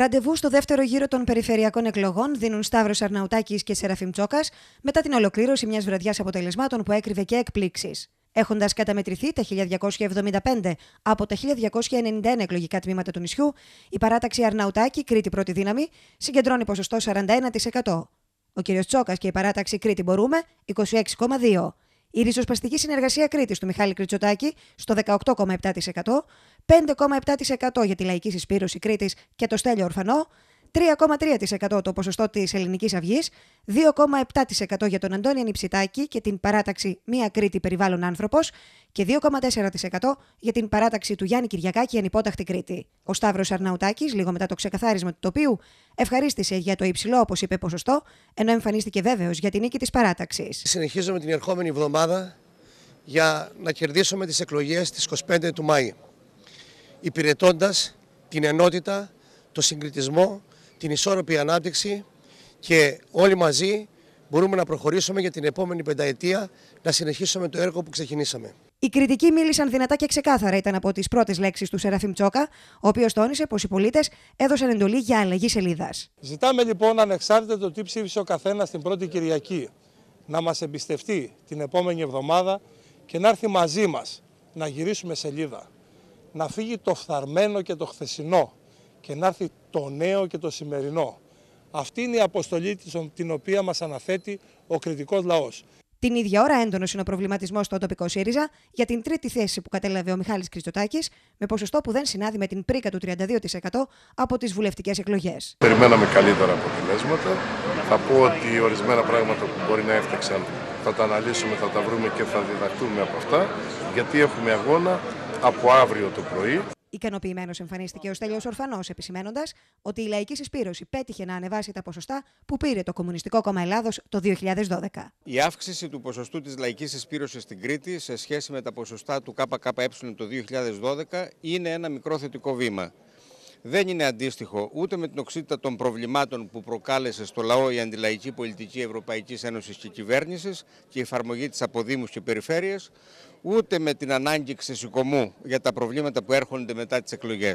Ραντεβού στο δεύτερο γύρο των περιφερειακών εκλογών δίνουν Σταύρος Αρναουτάκης και Σεραφείμ Τσόκας μετά την ολοκλήρωση μιας βραδιάς αποτελεσμάτων που έκρυβε και εκπλήξεις. Έχοντας καταμετρηθεί τα 1275 από τα 1291 εκλογικά τμήματα του νησιού, η παράταξη Αρναουτάκη, Κρήτη πρώτη δύναμη, συγκεντρώνει ποσοστό 41%. Ο κ. Τσόκας και η παράταξη Κρήτη Μπορούμε 26,2%. Η ριζοσπαστική συνεργασία Κρήτης του Μιχάλη Κριτσοτάκη στο 18,7%, 5,7% για τη λαϊκή συσπήρωση Κρήτης και το στέλιο ορφανό, 3,3% το ποσοστό της Ελληνικής Αυγής, 2,7% για τον Αντώνη Ανιψητάκη και την παράταξη Μία Κρήτη Περιβάλλον Άνθρωπος και 2,4% για την παράταξη του Γιάννη Κυριακάκη Ανυπόταχτη Κρήτη. Ο Σταύρος Αρναουτάκης, λίγο μετά το ξεκαθάρισμα του τοπίου, ευχαρίστησε για το υψηλό, όπως είπε, ποσοστό, ενώ εμφανίστηκε βέβαιος για την νίκη της παράταξης. Συνεχίζουμε την ερχόμενη εβδομάδα για να κερδίσουμε τις εκλογές τη 25 του Μάη, υπηρετώντας την ενότητα, το συγκριτισμό την ισόρροπη ανάπτυξη και όλοι μαζί μπορούμε να προχωρήσουμε για την επόμενη πενταετία να συνεχίσουμε το έργο που ξεκινήσαμε. Οι κριτικοί μίλησαν δυνατά και ξεκάθαρα, ήταν από τις πρώτες λέξεις του Σεραφείμ Τσόκα, ο οποίος τόνισε πως οι πολίτες έδωσαν εντολή για αλλαγή σελίδας. Ζητάμε λοιπόν, ανεξάρτητα το τι ψήφισε ο καθένας την πρώτη Κυριακή, να μας εμπιστευτεί την επόμενη εβδομάδα και να έρθει μαζί μας να γυρίσουμε σελίδα. Να φύγει το φθαρμένο και το χθεσινό και να έρθει το νέο και το σημερινό. Αυτή είναι η αποστολή την οποία μας αναθέτει ο κριτικός λαός. Την ίδια ώρα, έντονος είναι ο προβληματισμός στο τοπικό ΣΥΡΙΖΑ για την τρίτη θέση που κατέλαβε ο Μιχάλης Κριστοτάκης, με ποσοστό που δεν συνάδει με την πρίκα του 32% από τις βουλευτικές εκλογές. Περιμέναμε καλύτερα αποτελέσματα. Θα πω ότι ορισμένα πράγματα που μπορεί να έφτιαξαν θα τα αναλύσουμε, θα τα βρούμε και θα διδαχτούμε από αυτά, γιατί έχουμε αγώνα από αύριο το πρωί. Ικανοποιημένος εμφανίστηκε ο Στέλιος Ορφανός, επισημένοντας ότι η λαϊκή συσπήρωση πέτυχε να ανεβάσει τα ποσοστά που πήρε το Κομμουνιστικό Κόμμα Ελλάδος το 2012. Η αύξηση του ποσοστού της λαϊκής συσπήρωσης στην Κρήτη σε σχέση με τα ποσοστά του ΚΚΕ το 2012 είναι ένα μικρό θετικό βήμα δεν είναι αντίστοιχο ούτε με την οξύτητα των προβλημάτων που προκάλεσε στο λαό η αντιλαϊκή πολιτική Ευρωπαϊκής Ένωσης και κυβέρνησης και η εφαρμογή της από Δήμους και Περιφέρειες, ούτε με την ανάγκη ξεσηκωμού για τα προβλήματα που έρχονται μετά τις εκλογές.